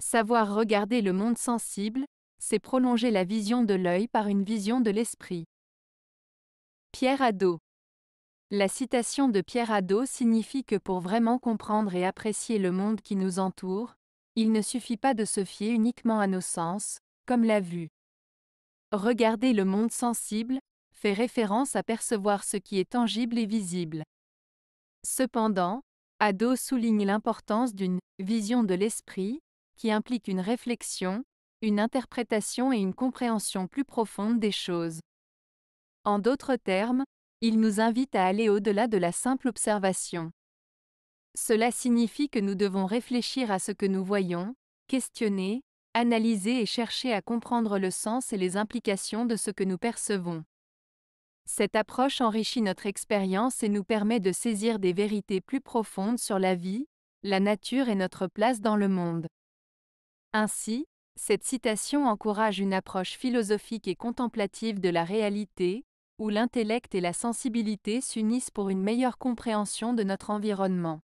Savoir regarder le monde sensible, c'est prolonger la vision de l'œil par une vision de l'esprit. Pierre Hadot La citation de Pierre Hadot signifie que pour vraiment comprendre et apprécier le monde qui nous entoure, il ne suffit pas de se fier uniquement à nos sens, comme la vue. Regarder le monde sensible fait référence à percevoir ce qui est tangible et visible. Cependant, Hadot souligne l'importance d'une vision de l'esprit qui implique une réflexion, une interprétation et une compréhension plus profonde des choses. En d'autres termes, il nous invite à aller au-delà de la simple observation. Cela signifie que nous devons réfléchir à ce que nous voyons, questionner, analyser et chercher à comprendre le sens et les implications de ce que nous percevons. Cette approche enrichit notre expérience et nous permet de saisir des vérités plus profondes sur la vie, la nature et notre place dans le monde. Ainsi, cette citation encourage une approche philosophique et contemplative de la réalité, où l'intellect et la sensibilité s'unissent pour une meilleure compréhension de notre environnement.